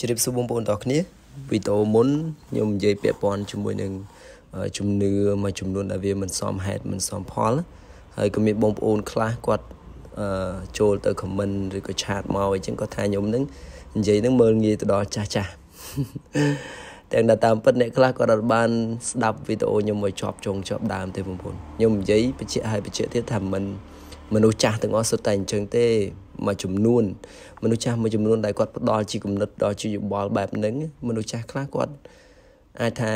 ជម្រាបសួរបងប្អូនទាំងអស់គ្នា វីដេអូមុនខ្ញុំនិយាយពាក់ព័ន្ធជាមួយនឹងជំនឿមួយចំនួនដែលវាមិនសមហេតុមិនសមផលហើយក៏មានបងប្អូនខ្លះគាត់ចូលទៅ comment ឬក៏ឆាតមកអញ្ចឹងគាត់ថាខ្ញុំនឹងនិយាយនឹងមើលងាយទៅដល់ចាស់ចាស់ទាំងដល់តាមពិតអ្នកខ្លះគាត់អត់បាន ស្ដាប់វីដេអូខ្ញុំមកជាប់ចុងជាប់ដើមទេបងប្អូនខ្ញុំនិយាយបញ្ជាក់ឲ្យបញ្ជាក់ទៀតថាមិនមនុស្សចាស់ទាំងអស់សុទ្ធតែអញ្ចឹងទេមួយចំនួន មនុស្សចាស់មួយចំនួនដែលគាត់ផ្ដល់ជាគំនិតដល់ជាយោបល់បែបហ្នឹងមនុស្សចាស់ខ្លះគាត់អាចថា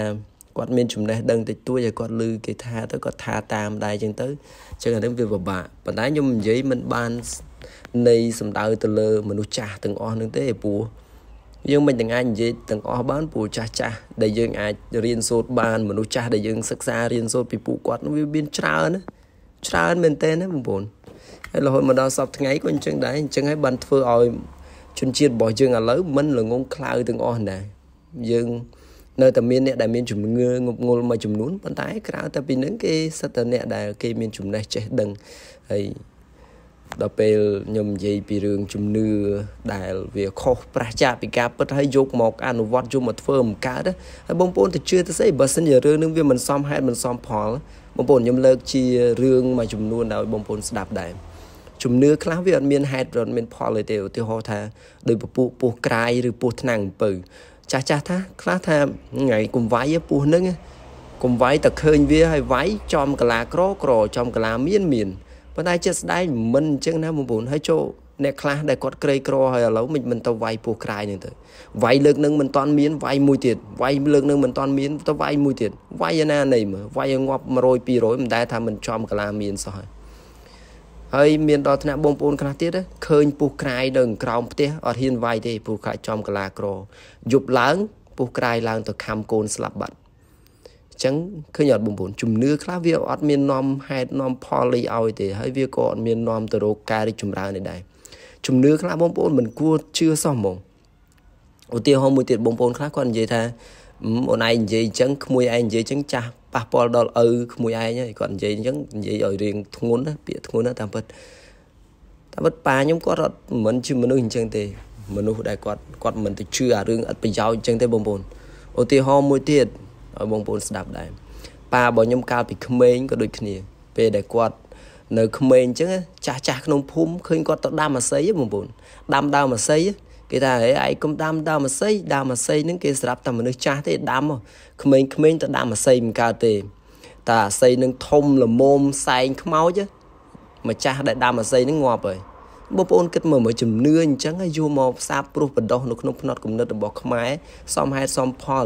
គាត់មានចំណេះដឹងតិចតួចហើយគាត់ឮគេថាទៅគាត់ថាតាមដែរអញ្ចឹងទៅអញ្ចឹងអានឹងវាពិបាកប៉ុន្តែខ្ញុំនិយាយមិនបាននៃសំដៅទៅលើមនុស្សចាស់ទាំងអស់នឹងទេព្រោះយើងមិនទាំងអាចនិយាយទាំងអស់បានព្រោះចាស់ចាស់ដែលយើងអាចរៀនសូត្របាន មនុស្សចាស់ដែលយើងសិក្សារៀនសូត្រពីពួកគាត់នោះវាមានច្រើនណាច្រើនមែនទែនណាបងប្អូនហើយរហូតមកដល់សពថ្ងៃក៏អញ្ចឹងដែរអញ្ចឹងហើយបានធ្វើឲ្យជនជាតិរបស់យើងឥឡូវមិនល្ងងខ្លៅទាំងអស់ណាយើងនៅតែមានអ្នកដែលមានជំងឺងប់ងល់មួយចំនួនប៉ុន្តែ ក្រៅតែពីនឹងគេសិតតែអ្នកដែលគេមានចំណេះចេះដឹងហើយដល់ពេលខ្ញុំនិយាយពីរឿងជំនឿដែលវាខុសប្រះចាពីការពិតហើយយកមកអនុវត្តយកមកធ្វើមិនកើតហើយបងប្អូនទៅជឿទៅស្អីបើសិនជារឿងនឹងវាមិនសមហេតុមិនសមផលបងប្អូនខ្ញុំលើកជារឿងមួយចំនួនដល់បងប្អូនស្ដាប់ដែរជំនឿខ្លះវាអត់មានហេតុរត់មានផលទេឧទាហរណ៍ថាដោយពពុះពោះក្រាយឬពោះថ្នាំងអំពៅចាស់ចាស់ថាខ្លះថាថ្ងៃកុំវាយពោះហ្នឹងកុំវាយតែឃើញវាហើយវាយចំកលាក្រក្រ ចំកលាមាន មានប៉ុន្តែចិត្តស្ដែងមិនអញ្ចឹងណាបងប្អូនហើយចូលអ្នកខ្លះដែលគាត់ក្រីក្រហើយឥឡូវមិនមិនទៅវាយពោះក្រាយនឹងទៅវាយលើកនឹងមិនតាន់មានវាយមួយទៀតវាយលើកនឹងមិនតាន់មានទៅវាយមួយទៀតវាយឯណាណីមើលវាយឲ្យងាប់100 200មិនដែលថាមិនចំកលាមានសោះហើយហើយមានដល់ថ្នាក់បងប្អូនខ្លះទៀតឃើញពុះក្រាយនៅក្រោមផ្ទះអត់ហ៊ានវាយទេព្រោះខ្លាចចំកលាក្រយប់ឡើងពុះក្រាយឡើងទៅខំកូនស្លាប់បាត់អញ្ចឹងឃើញអត់បងប្អូនជំនឿខ្លះវាអត់មាននំហេតុនំផលអីឲ្យទេហើយវាក៏អត់មាននំទៅរកការរីកចម្រើនដែរជំនឿខ្លះបងប្អូនមិនគួរជឿសោះហ្មងឧទាហរណ៍មួយទៀតបងប្អូនខ្លះគាត់និយាយថាអូនឯងនិយាយអញ្ចឹងក្មួយឯងនិយាយអញ្ចឹងចាស់ប៉ះពាល់ដល់ឪក្មួយឯងហើយគាត់និយាយអញ្ចឹងនិយាយឲ្យរៀងធ្ងន់ណាពាក្យធ្ងន់ណាតាមពិតតាមពិតប៉ាខ្ញុំគាត់អត់មិនជាមនុស្សអញ្ចឹងទេ មនុស្សដែលគាត់គាត់មិនទៅជឿអារឿងអត់ប្រយោជន៍អញ្ចឹងទេបងប្អូនឧទាហរណ៍មួយទៀតឲ្យបងប្អូនស្ដាប់ដែរប៉ារបស់ខ្ញុំកាលពីក្មេងក៏ដូចគ្នាពេលដែលគាត់នៅក្មេងអញ្ចឹងចាស់ចាស់ក្នុងភូមិឃើញគាត់ទៅដាំអាស័យបងប្អូនដាំដើមអាស័យគេថាហេឯងកុំដាំដើមអាស័យដើមអាស័យហ្នឹងគេសម្រាប់តែមនុស្សចាស់ទេដាំក្មេងៗទៅដាំអាស័យមិនកើតទេតែអាស័យនឹងធំល្មមសែងខ្មោចម្ចាស់ដែលដាំអាស័យហ្នឹងងាប់ហើយបងប្អូនគិតមើលមើលជំនឿអញ្ចឹងហើយយកមកផ្សារព្រោះបដោះនៅក្នុងភ្នត់គំនិតរបស់ខ្មែរសមហេតុសមផល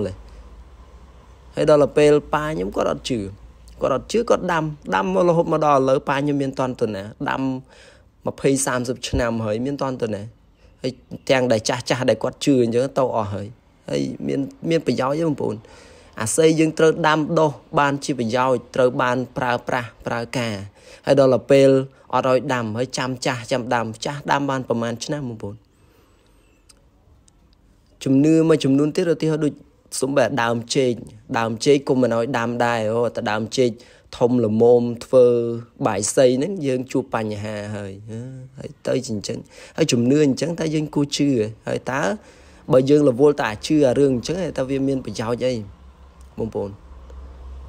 ហើយដល់ទៅពេលប៉ាខ្ញុំគាត់អត់ជឿគាត់អត់ជឿគាត់ដាំដាំមករហូតមកដល់ឥឡូវប៉ាខ្ញុំមានតន់តណាដាំ20 30ឆ្នាំហើយមានតន់តណាហើយទាំងដែលចាស់ចាស់ដែលគាត់ជឿអញ្ចឹងទៅអស់ហើយហើយមានមានប្រយោជន៍ទេបងប្អូនអាស័យយើងត្រូវដាំដុះបាន ជាប្រយោជន៍ត្រូវ បានប្រើប្រាស់ប្រើការ ហើយដល់ទៅពេលអត់ឲ្យដាំហើយចាំចាស់ចាំដាំចាស់ដាំបានប្រហែលឆ្នាំបងប្អូនជំនឿមួយចំនួនទៀតឧទាហរណ៍ដូចសំបែដើមចេកដើមចេកក៏មិនឲ្យដាំដែរអូតែដើមចេកធំល្មមធ្វើបាយសីហ្នឹងយើងជួបបញ្ហាហើយហើយទៅអញ្ចឹងហើយជំនឿអញ្ចឹងតើយើងគួរជឿហើយតើបើយើងរវល់តែអាជឿអារឿងអញ្ចឹងតើវាមានប្រយោជន៍អីបងប្អូន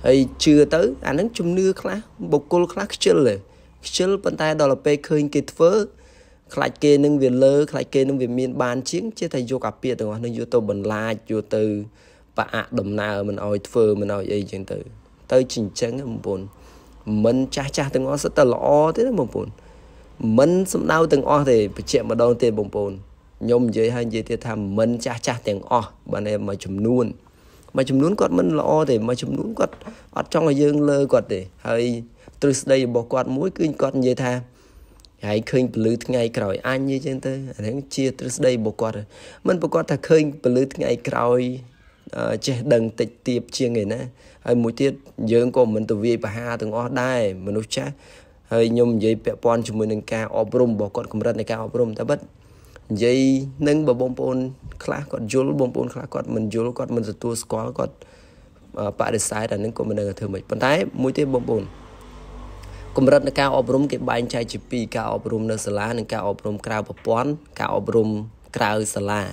ហើយជឿទៅអាហ្នឹងជំនឿខ្លះបុគ្គលខ្លះខ្ជិលខ្ជិលប៉ុន្តែដល់ទៅពេលឃើញ គេធ្វើ ខ្លាចគេនឹងវាលើខ្លាចគេនឹងវាមាន បានជាងជាតែយកអាពាកទាំងអស់នឹងយកទៅបន្លាចយកទៅប្រអាក់ដំណើរមិនអោយធ្វើមិនអោយអីចឹងទៅទៅចិញ្ចឹងបងប្អូនមិនចាស់ចាស់ទាំងអស់សិតតែល្អទេណាបងប្អូនមិនសំដៅទាំងអស់ទេបញ្ជាក់ម្ដងទេបងប្អូនខ្ញុំនិយាយហើយនិយាយទៀតថាមិនចាស់ចាស់ទាំងអស់បើតែមួយចំនួនមួយចំនួនគាត់មិនល្អទេមួយចំនួនគាត់ អត់ចង់ឲ្យយើងលើគាត់ទេហើយទ្រឹស្ដីរបស់គាត់មួយគឺគាត់និយាយថាហើយឃើញពលឺថ្ងៃក្រោយអញនិយាយចឹងទៅអាហ្នឹងជាទ្រឹស្ដីរបស់គាត់មិនប្រកាសថាឃើញពលឺថ្ងៃក្រោយចេះដឹងតិចទៀបជាងឯណាហើយមួយទៀតយើងក៏មិនទៅវាយប្រហារទាំងអស់ដែរមនុស្សចាស់ហើយខ្ញុំនិយាយពាក់ព័ន្ធជាមួយនឹងការអប់រំរបស់គាត់កម្រិតនៃការអប់រំតែបិទនិយាយនឹងបើបងប្អូនខ្លះគាត់យល់បងប្អូនខ្លះគាត់មិនយល់គាត់មិនទទួលស្គាល់គាត់បដិសេធអានឹងក៏មិនដឹងថាធ្វើម៉េចប៉ុន្តែមួយទៀតបងប្អូនកម្រិតនៃការអប់រំគេបែងចែកជាពីរការអប់រំនៅសាលានិងការអប់រំក្រៅប្រព័ន្ធការអប់រំក្រៅសាលា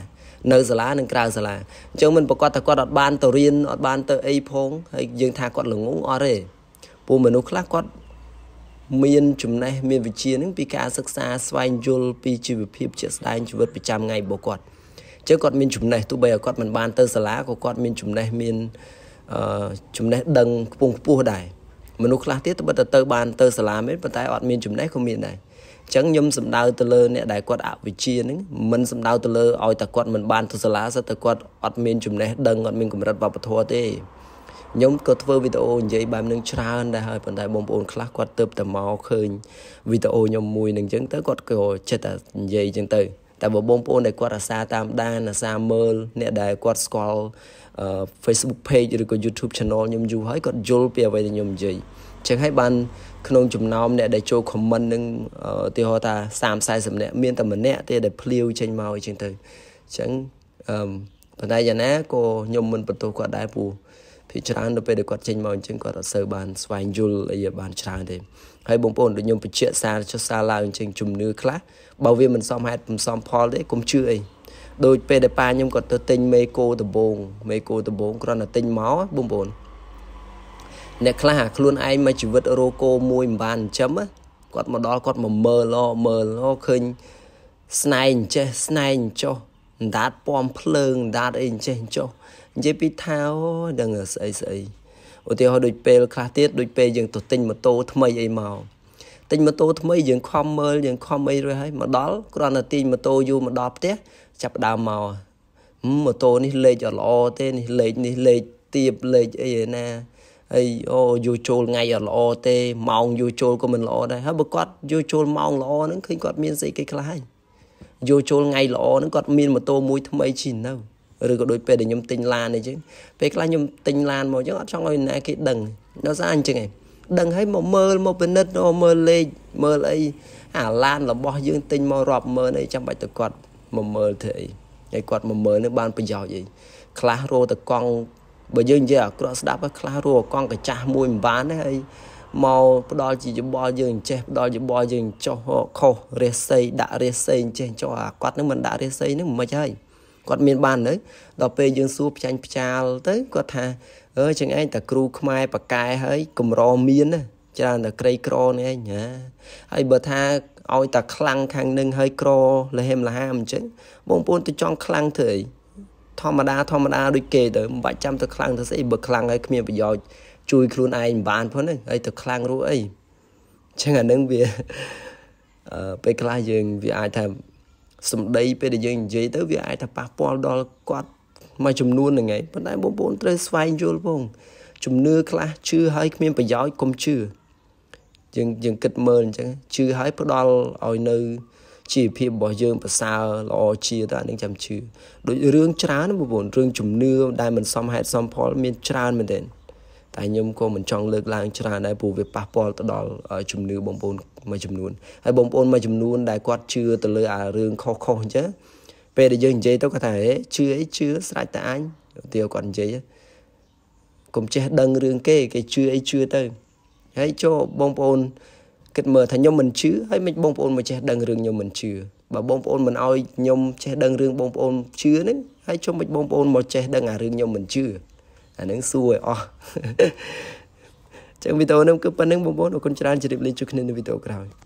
នៅសាលានិងក្រៅសាលាអញ្ចឹងមិនប្រកាសថាគាត់អត់បានទៅរៀនអត់បានទៅអីផងហើយយើងថាគាត់ល្ងងអត់ទេពួកមនុស្សខ្លះគាត់មានចំណេះមានវិជ្ជានឹងពីការសិក្សាស្វែងយល់ពីជីវភាពជាក់ស្ដែងជីវិតប្រចាំថ្ងៃរបស់គាត់ចឹងគាត់មានចំណេះទោះបីគាត់មិនបានទៅសាលាក៏គាត់មានចំណេះមានអឺចំណេះដឹងខ្ពង់ខ្ពស់ដែរមនុស្សខ្លះទៀតត្បិតតែទៅ បានទៅសាលាមែនប៉ុន្តែអត់មានចំណេះក៏មានដែរចឹងខ្ញុំសំដៅទៅលើអ្នកដែលគាត់អវិជ្ជាហ្នឹងមិនសំដៅទៅលើឲ្យតែគាត់មិនបានទៅសាលាសិតតែគាត់អត់មានចំណេះដឹងអត់មានកម្រិតវប្បធម៌ទេខ្ញុំក៏ធ្វើវីដេអូនិយាយបែបនឹងច្រើនដែរហើយប៉ុន្តែបងប្អូនខ្លះគាត់ទៅតែមកឃើញវីដេអូខ្ញុំមួយនឹងចឹងទៅគាត់ក៏ចិត្តតែនិយាយចឹងទៅតែបើបងប្អូនដែលគាត់អាសាតាមដានអាសាមើលអ្នកដែលគាត់ស្គាល់ Facebook page ឬក៏ YouTube channel ខ្ញុំយូរហើយគាត់យល់ពីអ្វីដែលខ្ញុំនិយាយចឹងហើយបានក្នុងចំណោមអ្នកដែលចូល comment នឹងឧទាហរណ៍ថា30 40នាក់មានតែម្នាក់ទេដែលភ្លាវចេញមកអីចឹងទៅអញ្ចឹងអឺប៉ុន្តែយ៉ាងណាក៏ខ្ញុំមិនបន្ទោសគាត់ដែរព្រោះភាគច្រើននៅពេលដែលគាត់ចេញមកអញ្ចឹងគាត់អត់សូវបានស្វែងយល់អីបានច្រើនទេហើយបងប្អូនដូចខ្ញុំបញ្ជាក់សារចុះសារឡើងអញ្ចឹងជំនឿខ្លះបើវាមិនសមហេតុមិនសមផលទេកុំជឿអីដូចពេលដែលប៉ាខ្ញុំគាត់ទៅទិញមេកោដបងមេកោដបងគ្រាន់តែទិញមកបងប្អូនអ្នកខ្លះអាខ្លួនឯងមកជីវិតរោគោមួយមិនបានចិញ្ចឹមគាត់មកដល់គាត់មកមើលអូមើលអូឃើញស្នែងចេះស្នែងចុះអណ្ដាតពំភ្លើងអណ្ដាតអីចេះចុះនិយាយពីថាអូដឹងស្អីស្អីឧទាហរណ៍ដូចពេលខ្លះទៀតដូចពេលយើងទៅទិញម៉ូតូថ្មីអីមកទិញម៉ូតូថ្មីយើងខំមើលយើងខំអីរួចហើយមកដល់គ្រាន់តែទិញម៉ូតូយូរមកដល់ផ្ទះចាប់ដើមមកម៉ូតូនេះលេខអត់ល្អទេនេះលេខនេះលេខទៀបលេខអីណាហើយអូយកចូលថ្ងៃអត់ល្អទេម៉ោងយកចូលក៏មិនល្អដែរហើយបើគាត់យកចូលម៉ោងល្អហ្នឹងឃើញគាត់មានស្អីគេខ្លះហើយយកចូលថ្ងៃល្អហ្នឹងគាត់មានម៉ូតូមួយថ្មីឈីនៅឬក៏ដូចពេលដែលខ្ញុំទិញឡានអីចឹងពេលខ្លះខ្ញុំទិញឡានមកចឹងអត់ចង់ឲ្យអ្នកគេដឹងដល់សារអញ្ចឹងឯងដឹងហើយមកមើលមកពិនិត្យមើលលេខមើលអីអាឡានរបស់យើងទិញមករាប់ម៉ឺនអីចាំបាច់ទៅគាត់មកមើលធ្វើអីហើយគាត់មកមើលនឹងបានប្រយោជន៍អីខ្លះរោតកង់បើយើងនិយាយអាក្រក់ស្ដាប់ឲ្យខ្លះរੂកង់កចាស់មួយមិនបានទេហើយមកផ្ដាល់ជាយបល់យើង ចេះ ផ្ដាល់យបល់យើងចោះខុសរះសីដាក់រះសីចេះចោះអាគាត់នឹងមិនដាក់រះសីនឹងមិនហើយគាត់មាន បានទៅដល់ពេលយើងសួរផ្ចាញ់ផ្ចាលទៅគាត់ថាអើចឹងឯងតែគ្រូខ្មែរបកែហើយកម្រមានណាច្រើនតែក្រីក្រនេះឯងណាហើយបើថាឲ្យតែខ្លាំងខាងនឹងហើយក្រលហេមលហាមអញ្ចឹងបងប្អូនទៅចង់ខ្លាំងធ្វើអីធម្មតាធម្មតាដូចគេទៅមិនបាច់ចាំទៅខ្លាំងទៅស្អីបើខ្លាំងហើយគ្មានប្រយោជន៍ជួយខ្លួនឯងមិនបានផងហ្នឹងហើយទៅខ្លាំងរួចអីចឹងអានឹងវាអឺពេលខ្លះយើងវាអាចថាសម្ដីពេលដែលយើងនិយាយទៅវាអាចថាប៉ះពាល់ដល់គាត់មួយចំនួនហ្នឹងឯងប៉ុន្តែបងប្អូនត្រូវស្វែងយល់ផងជំនឿខ្លះជឿហើយគ្មានប្រយោជន៍កុំជឿយើងយើងគិតមើលអញ្ចឹងជឿហើយផ្ដល់ឲ្យនៅជីវភាពរបស់យើងប្រសើរល្អជាតើនឹងចាំជឿដូចរឿងច្រើនបងប្អូនរឿងជំនឿដែលមិនសមហេតុសមផលមានច្រើនមែនទេតែខ្ញុំក៏មិនចង់លើកឡើង ច្រើនដែរព្រោះវាប៉ះពាល់ទៅដល់ជំនឿបងប្អូនមួយចំនួនហើយបងប្អូនមួយចំនួន ដែលគាត់ជឿទៅលើអារឿងខុសខុសអញ្ចឹងពេលដែលយើងនិយាយទៅគាត់ថាជឿអីជឿស្រាច់តាអញទាវគាត់និយាយកុំចេះដឹងរឿងគេគេជឿអីជឿទៅហើយចូលបងប្អូនគិតមើលថាខ្ញុំមិនជឿហើយមិនបងប្អូនមកចេះដឹងរឿងខ្ញុំមិនជឿបើបងប្អូនមិនអោយខ្ញុំចេះដឹងរឿងបងប្អូនជឿហ្នឹងហើយជុំមិនបងប្អូនមកចេះដឹងអារឿងខ្ញុំមិនជឿអាហ្នឹងសួរឲ្យអស់ចឹងវីដេអូនេះគឺប៉ុណ្្នឹងបងប្អូនអរគុណច្រើនជម្រាបលាជួបគ្នានៅវីដេអូក្រោយ